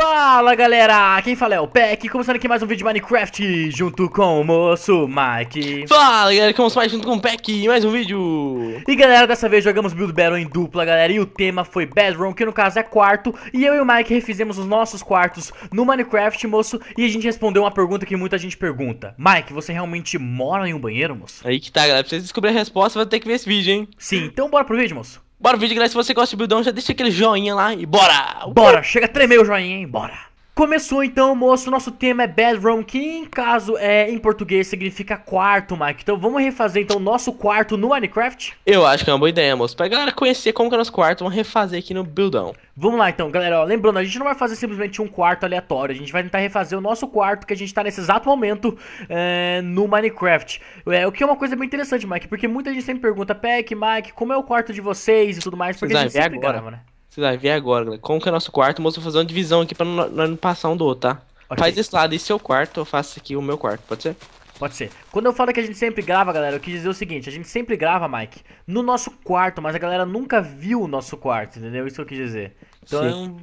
Fala galera, quem fala é o Peck, começando aqui mais um vídeo de Minecraft junto com o moço Mike Fala galera, como mais junto com o Peck, mais um vídeo E galera, dessa vez jogamos Build Battle em dupla galera, e o tema foi Bedroom, que no caso é quarto E eu e o Mike refizemos os nossos quartos no Minecraft, moço, e a gente respondeu uma pergunta que muita gente pergunta Mike, você realmente mora em um banheiro, moço? Aí que tá galera, pra vocês descobrirem a resposta vai ter que ver esse vídeo, hein Sim, então bora pro vídeo, moço Bora o vídeo, galera. Se você gosta do buildão, já deixa aquele joinha lá e bora! Bora! Chega a tremer o joinha, hein? Bora! Começou então, moço. Nosso tema é bedroom, que em caso é em português significa quarto, Mike. Então vamos refazer então o nosso quarto no Minecraft? Eu acho que é uma boa ideia, moço. Pra galera conhecer como que é o nosso quarto, vamos refazer aqui no buildão. Vamos lá então, galera. Ó, lembrando, a gente não vai fazer simplesmente um quarto aleatório. A gente vai tentar refazer o nosso quarto que a gente tá nesse exato momento é, no Minecraft. É, o que é uma coisa bem interessante, Mike, porque muita gente sempre pergunta, Peck, Mike, como é o quarto de vocês e tudo mais, porque Exato, a gente sempre agora. grava, né? Você vai ver agora, galera. Como que é nosso quarto? Moço, vou fazer uma divisão aqui pra não, não passar um do outro, tá? Okay. Faz esse lado e seu quarto, eu faço aqui o meu quarto, pode ser? Pode ser. Quando eu falo que a gente sempre grava, galera, eu quis dizer o seguinte: a gente sempre grava, Mike, no nosso quarto, mas a galera nunca viu o nosso quarto, entendeu? Isso que eu quis dizer. Então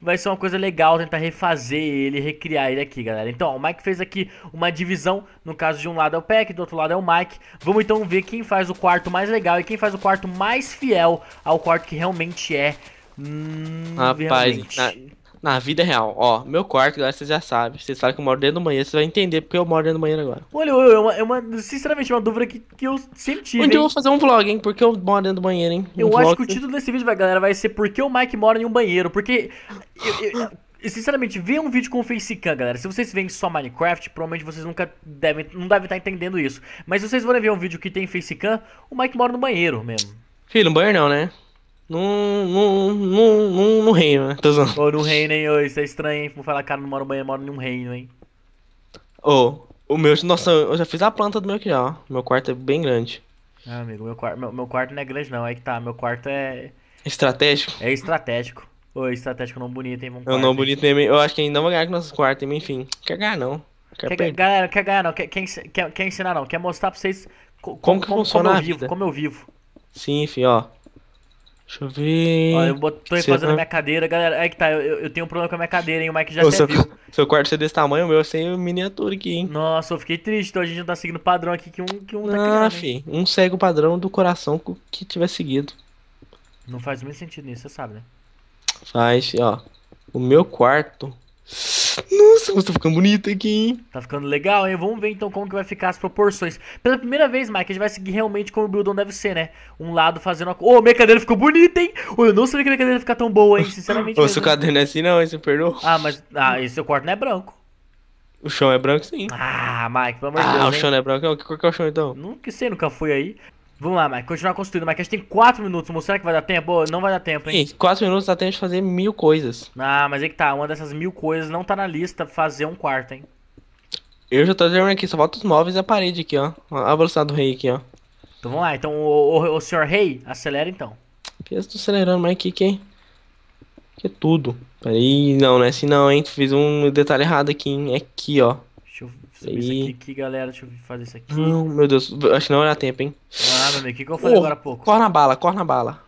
vai ser uma coisa legal tentar refazer ele, recriar ele aqui, galera. Então, ó, o Mike fez aqui uma divisão. No caso, de um lado é o Peck, do outro lado é o Mike. Vamos então ver quem faz o quarto mais legal e quem faz o quarto mais fiel ao quarto que realmente é Hum, Rapaz, na, na, vida real, ó, meu quarto, galera, vocês já sabem. Vocês sabem que eu moro dentro do banheiro, vocês vão entender porque eu moro dentro do banheiro agora. Olha, olha é, uma, é uma, sinceramente, é uma dúvida que, que eu sempre tive. Onde eu vou fazer um vlog, hein? Porque eu moro dentro do banheiro, hein? Um eu vlog. acho que o título desse vídeo, galera, vai ser Por que o Mike mora em um banheiro? Porque. Eu, eu, sinceramente, vê um vídeo com facecam, galera. Se vocês veem só Minecraft, provavelmente vocês nunca devem, não devem estar entendendo isso. Mas se vocês forem ver um vídeo que tem facecam, o Mike mora no banheiro mesmo. Filho, no banheiro não, né? num num num num reino, né? Tô zoando. ou não reino, hein? Ô, isso é estranho, hein? Vou falar, cara, não moro no banheiro, moro num reino, hein? Ô, o meu... Nossa, eu já fiz a planta do meu aqui, ó. Meu quarto é bem grande. Ah, amigo, meu, quarto, meu, meu quarto não é grande, não. Aí que tá, meu quarto é... Estratégico? É estratégico. Ô, é estratégico não bonito, hein? Vamos eu não bonito mesmo. Eu acho que ainda vai ganhar com nossos quartos, mas enfim. Quer ganhar, não. Quer, quer galera, quer ganhar, não. Quer, quer, quer, quer ensinar, não. Quer mostrar pra vocês como, como, como, como eu vivo. Como eu vivo. Sim, enfim, ó. Deixa eu ver. Olha, eu tô fazendo a tá- minha cadeira, galera. É que tá, eu, eu tenho um problema com a minha cadeira, hein? O Mike já Ô, até seu, viu. Seu quarto ser é desse tamanho, o meu é sem miniatura aqui, hein? Nossa, eu fiquei triste. Então a gente não tá seguindo o padrão aqui que um, que um tá ah, tá criando. Ah, fi. Um segue o padrão do coração que tiver seguido. Não faz muito sentido nisso, você sabe, né? Faz, ó. O meu quarto. Nossa, você tá ficando bonito aqui, hein? Tá ficando legal, hein? Vamos ver então como que vai ficar as proporções. Pela primeira vez, Mike, a gente vai seguir realmente como o Buildon deve ser, né? Um lado fazendo... Ô, a... oh, minha cadeira ficou bonita, hein? Oh, eu não sabia que minha cadeira ia ficar tão boa, hein? Sinceramente. Ô, mesmo. seu caderno é assim não, hein? Você perdoa? Ah, mas... Ah, esse seu quarto não é branco. O chão é branco, sim. Ah, Mike, pelo amor de ah, Deus. Ah, o hein? chão não é branco. É que cor que é o chão, então? Nunca sei, nunca fui aí. Vamos lá, Mike, continuar construindo. Mike, a gente tem 4 minutos. Mostrar será que vai dar tempo? Boa, não vai dar tempo, hein? Sim, 4 minutos dá tempo de fazer mil coisas. Ah, mas aí é que tá. Uma dessas mil coisas não tá na lista fazer um quarto, hein? Eu já tô terminando aqui, só falta os móveis e a parede aqui, ó. A velocidade do rei aqui, ó. Então vamos lá, então o, o, o senhor rei, acelera então. eu tô acelerando, mas que que Que é tudo. Peraí, não, né? Se assim não, hein? Fiz um detalhe errado aqui, hein? É aqui, ó. Deixa eu isso aqui, que galera, deixa eu fazer isso aqui. Não, meu Deus, acho que não era tempo, hein? Ah, meu amigo, o que, que eu falei oh, agora há pouco? Corre na bala, corre na bala.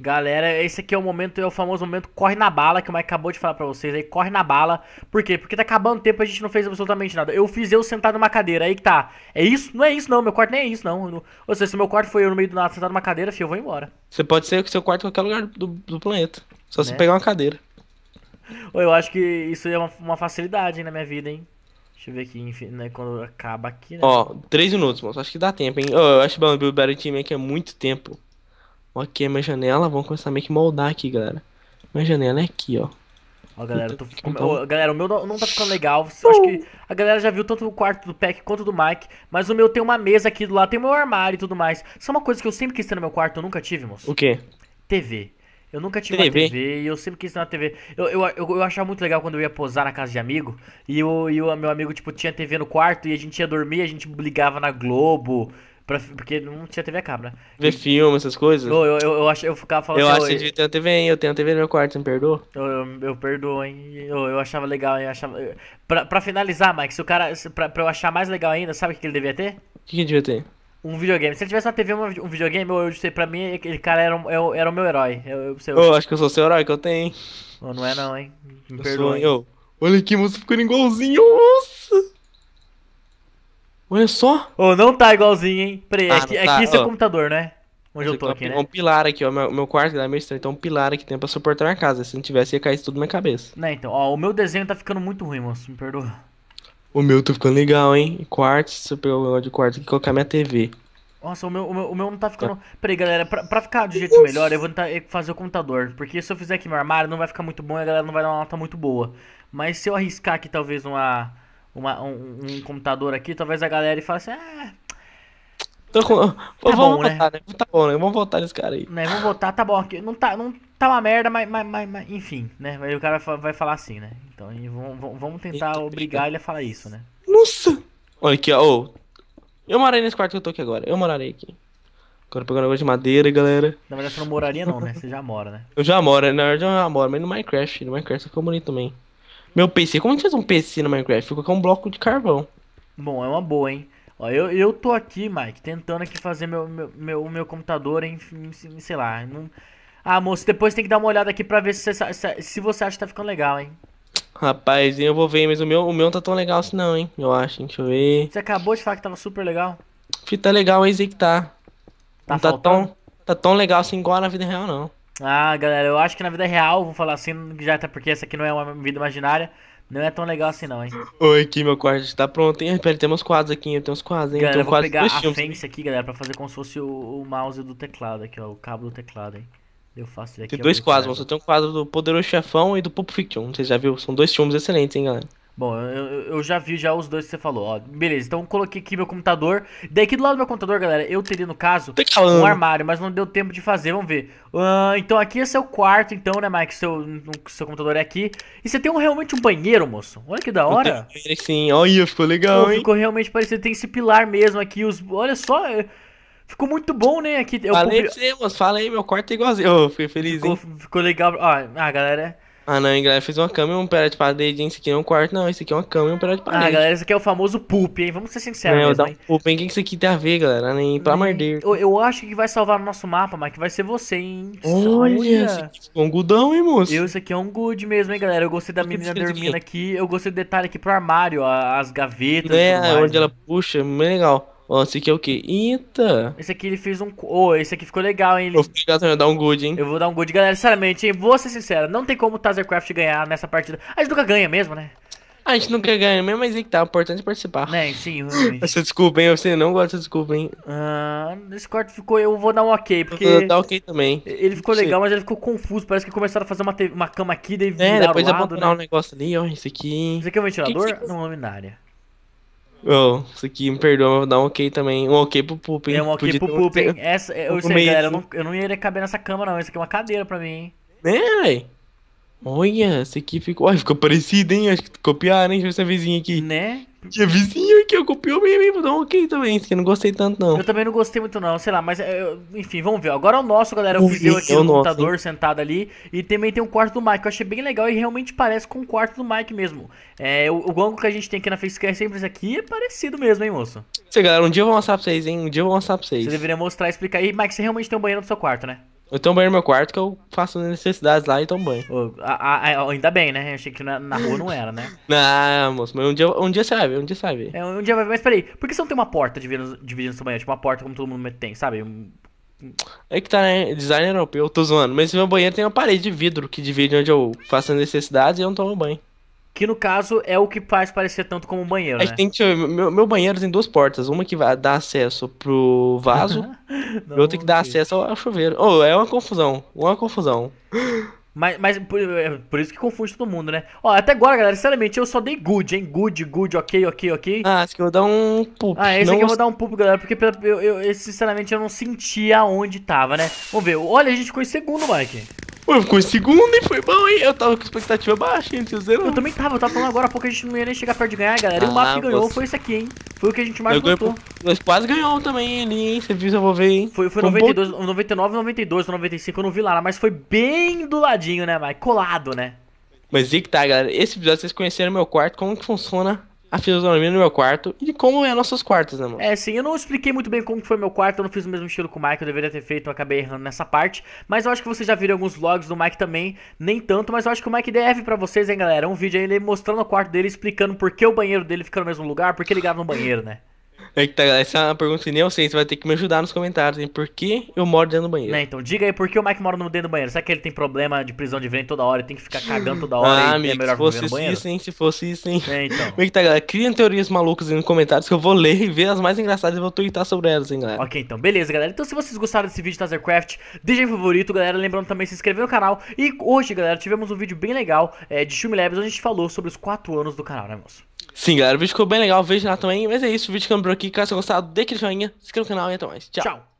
Galera, esse aqui é o momento, é o famoso momento corre na bala, que o Mike acabou de falar pra vocês aí, corre na bala. Por quê? Porque tá acabando o tempo, a gente não fez absolutamente nada. Eu fiz eu sentado numa cadeira, aí que tá. É isso? Não é isso não, meu quarto nem é isso não. não... Ou seja, se meu quarto foi eu no meio do nada sentado numa cadeira, filho, eu vou embora. Você pode ser o seu quarto em qualquer lugar do, do planeta, só né? se pegar uma cadeira. Eu acho que isso é uma, uma facilidade hein, na minha vida, hein. Deixa eu ver aqui, enfim, né, quando acaba aqui, né? Ó, três minutos, moço. Acho que dá tempo, hein? Oh, eu acho que o Blueberry Team aqui é muito tempo. Ó, aqui é minha janela. Vamos começar a meio que moldar aqui, galera. Minha janela é aqui, ó. Ó, galera, tô... Ô, galera, o meu não tá ficando legal. Acho que a galera já viu tanto o quarto do Pack quanto do Mike. Mas o meu tem uma mesa aqui do lado, tem o meu armário e tudo mais. Isso é uma coisa que eu sempre quis ter no meu quarto, eu nunca tive, moço. O quê? TV. Eu nunca tive TV. uma TV e eu sempre quis ter uma TV. Eu, eu, eu, eu, achava muito legal quando eu ia posar na casa de amigo e o e meu amigo, tipo, tinha TV no quarto e a gente ia dormir, a gente ligava na Globo. Pra, porque não tinha TV a cabo, né? Ver filme, essas coisas? Eu, eu, eu, eu, eu ficava falando eu assim. acho que devia ter uma TV, hein? Eu tenho uma TV no meu quarto, você me perdoa? Eu, eu, eu perdoo, hein? Eu, eu achava legal, hein? Eu achava... pra, pra finalizar, Mike, se o cara. Se, pra, pra eu achar mais legal ainda, sabe o que ele devia ter? O que, que devia ter? um videogame. Se ele tivesse uma TV um videogame, eu, eu sei, pra mim aquele cara era, eu, é era o meu herói. Eu, eu, eu... acho que eu sou seu herói que eu tenho, hein? Oh, não é não, hein? Me eu perdoe. Sou, olha aqui, você ficou igualzinho, nossa! Olha só! oh, não tá igualzinho, hein? Peraí, ah, aqui, é é tá. aqui oh. seu computador, né? Onde eu tô então, aqui, né? Um pilar aqui, ó. Meu, meu quarto é meio estranho, então um pilar aqui tem pra suportar a casa. Se não tivesse, ia cair isso tudo na minha cabeça. Né, então, ó, o meu desenho tá ficando muito ruim, moço. Me perdoa. O meu tá ficando legal, hein? Quartz, se eu pegar o negócio de tem que colocar minha TV. Nossa, o meu, o meu, o meu não tá ficando. Tá. Peraí, galera, pra, pra ficar do jeito melhor, eu vou tentar fazer o computador. Porque se eu fizer aqui meu armário, não vai ficar muito bom e a galera não vai dar uma nota muito boa. Mas se eu arriscar aqui, talvez, uma, uma um, um computador aqui, talvez a galera fale assim, ah, Tô com... Tá vamos bom, né? votar, né? né? Tá bom, né? Vamos votar nesse cara aí. Né, vamos votar, tá bom. Não tá, não tá uma merda, mas, mas, mas, mas enfim, né? Aí o cara vai falar assim, né? Então vamos, vamos tentar Eita, obrigar ele a falar isso, né? Nossa! Olha aqui, ó. Eu morarei nesse quarto que eu tô aqui agora. Eu morarei aqui. Agora pegou um negócio de madeira, galera. Na verdade você não moraria não, né? Você já mora, né? Eu já moro, né? na verdade eu já moro, mas no Minecraft. No Minecraft ficou bonito também. Meu PC, como a gente faz um PC no Minecraft? Ficou com um bloco de carvão. Bom, é uma boa, hein? Ó, eu, eu tô aqui, Mike, tentando aqui fazer meu, meu, meu, meu computador, enfim, sei lá. Não... Ah, moço, depois tem que dar uma olhada aqui pra ver se, se, se você acha que tá ficando legal, hein? Rapaz, eu vou ver, mas o meu, o meu não tá tão legal assim não, hein? Eu acho, Deixa eu ver. Você acabou de falar que tava super legal? Fita tá legal, mas aí que tá. Tá, não tá tão Tá tão legal assim igual na vida real, não. Ah, galera, eu acho que na vida real, vou falar assim, já até tá, porque essa aqui não é uma vida imaginária. Não é tão legal assim não, hein? Oi, aqui meu quarto está pronto, hein? Peraí, tem uns quadros aqui, tenho uns quadros, hein? Galera, eu vou pegar a fence aqui, galera, pra fazer como se fosse o, o, mouse do teclado aqui, ó. O cabo do teclado, hein? Eu faço ele aqui. Tem dois quadros, você tem um quadro do Poderoso Chefão e do Pulp Fiction. Vocês já viu? São dois filmes excelentes, hein, galera? Bom, eu, eu já vi já os dois que você falou. Ó, beleza, então coloquei aqui meu computador. Daqui do lado do meu computador, galera, eu teria, no caso, um armário, mas não deu tempo de fazer, vamos ver. Uh, então aqui esse é o quarto, então, né, Mike? Seu, seu computador é aqui. E você tem um, realmente um banheiro, moço. Olha que da hora. sim, olha, ficou legal, Pô, hein? Ficou realmente parecido. Tem esse pilar mesmo aqui. Os, olha só... É, ficou muito bom, né? Aqui, falei comprei... pra você, moço. meu quarto é igualzinho. Eu oh, fiquei feliz, ficou, hein? Ficou legal. Ah, galera... Ah, não, a galera fez uma cama e um pé de parede, hein? Isso aqui não é um quarto, não. Isso aqui é uma cama e um pé de ah, parede. Ah, galera, isso aqui é o famoso poop, hein? Vamos ser sinceros, não, mesmo, hein? Um poop, hein? O que isso aqui tem a ver, galera? Nem pra morder. Eu, eu, acho que vai salvar o nosso mapa, mas que vai ser você, hein? Olha, isso aqui é um gudão, hein, moço? Eu, isso aqui é um good mesmo, hein, galera? Eu gostei da menina dormindo aqui. Eu gostei do detalhe aqui pro armário, as gavetas. É, onde né? ela puxa, bem legal. Ó, esse aqui é o quê? Eita! Esse aqui ele fez um. Oh, esse aqui ficou legal, hein? Ele... Eu vou ficar, também, dar um good, hein? Eu vou dar um good. Galera, sinceramente, hein? Vou ser sincero, não tem como o Tazercraft ganhar nessa partida. A gente nunca ganha mesmo, né? A gente nunca ganha mesmo, mas é que tá, importante participar. Né, sim, você Essa desculpa, hein? Você não gosto dessa desculpa, hein? Ah, nesse quarto ficou, eu vou dar um ok, porque... Eu vou dar ok também. Ele ficou sim. legal, mas ele ficou confuso, parece que começaram a fazer uma, te... uma cama aqui, daí é, viraram É, depois abandonar né? um negócio ali, ó, esse aqui... Esse aqui é um ventilador? Que que Não, uma é luminária. Oh, isso aqui me perdoa, vou dar um ok também. Um ok pro Pupin. É um ok Podia pro Pupin. Um... Essa, eu sei, galera, eu não, eu não ia caber nessa cama, não. Isso aqui é uma cadeira pra mim, hein? Né, velho? Olha, esse aqui ficou. Ai, ficou parecido, hein? Acho que copiaram, hein? Deixa eu ver essa vizinha aqui. Né? Tinha vizinho que eu copiei o meme, vou dar um ok também, que eu não gostei tanto não. Eu também não gostei muito não, sei lá, mas é, eu, enfim, vamos ver. Agora é o nosso, galera, o vídeo aqui é no nosso, computador hein? sentado ali, e também tem um quarto do Mike, eu achei bem legal e realmente parece com o quarto do Mike mesmo. É, o, o gongo que a gente tem aqui na é sempre aqui é parecido mesmo, hein, moço? Sei, galera, um dia eu vou mostrar pra vocês, hein, um dia eu vou mostrar pra vocês. Você deveria mostrar e explicar. E, Mike, você realmente tem um banheiro no seu quarto, né? Eu tomo banho no meu quarto que eu faço necessidades lá e tomo banho. Oh, a, a, é, ainda bem, né? achei que na, na, rua não era, né? não, moço, mas um dia, um dia você vai ver, um dia você vai ver. É, um dia vai ver, mas peraí, por que você não tem uma porta dividindo, dividindo seu banheiro? Tipo, uma porta como todo mundo tem, sabe? Um... É que tá, né? Design europeu, eu tô zoando. Mas meu banheiro tem uma parede de vidro que divide onde eu faço as necessidades e eu não tomo banho. Que no caso é o que faz parecer tanto como um banheiro. Né? Tem que, meu, meu banheiro tem duas portas. Uma que dá acesso pro vaso e outra que dá acesso ao chuveiro. Oh, é uma confusão. Uma confusão. Mas, mas por, é, por, isso que confunde todo mundo, né? Ó, até agora, galera, sinceramente, eu só dei good, hein? Good, good, ok, ok, ok. Ah, esse aqui eu vou dar um pulp. Ah, esse não... aqui eu vou dar um pulp, galera, porque eu, eu, eu, sinceramente eu não sentia onde tava, né? Vamos ver. Olha, a gente ficou em segundo, Mike. Pô, ficou em segundo e foi bom, hein? Eu tava com expectativa baixa, hein? Zero. Eu também tava, eu tava falando agora há pouco a gente não ia nem chegar perto de ganhar, galera. E o ah, mapa que ganhou você... foi esse aqui, hein? Foi o que a gente mais eu gostou. nós quase ganhamos também ali, hein? Você viu, eu vou ver, hein? Foi, foi, foi 92, bom... 99, 92, 95, eu não vi lá, mas foi bem do ladinho, né, Mike? Colado, né? Mas e que tá, galera. Esse episódio vocês conheceram meu quarto, como que funciona a fisionomia é no meu quarto e como é nossos quartos, né, mano? É, sim, eu não expliquei muito bem como foi meu quarto, eu não fiz o mesmo estilo com o Mike, eu deveria ter feito, eu acabei errando nessa parte, mas eu acho que vocês já viram alguns vlogs do Mike também, nem tanto, mas eu acho que o Mike deve para vocês, hein, galera, um vídeo aí ele mostrando o quarto dele, explicando por que o banheiro dele fica no mesmo lugar, por que ele grava no banheiro, né? É que galera tá, essa é uma pergunta que nem eu sei, você vai ter que me ajudar nos comentários, hein? Por que eu moro dentro do banheiro? Né, então, diga aí por que o Mike mora no dentro do banheiro. Será que ele tem problema de prisão de ventre toda hora e tem que ficar cagando toda hora ah, e é amigo, é melhor se fosse isso, banheiro? hein? Se fosse isso, hein? É, então. É tá, galera, criem teorias malucas aí nos comentários que eu vou ler e ver as mais engraçadas e vou twittar sobre elas, hein, galera. Ok, então, beleza, galera. Então, se vocês gostaram desse vídeo de Tazercraft, deixem favorito, galera. Lembrando também se inscrever no canal. E hoje, galera, tivemos um vídeo bem legal é, de Shumi Labs, onde a gente falou sobre os 4 anos do canal, né, moço? Sim, galera, o vídeo ficou bem legal, veja lá também. Mas é isso, o vídeo ficando por aqui. Caso tenha gostado, dê aquele joinha, se inscreva no canal e até mais. Tchau. Tchau.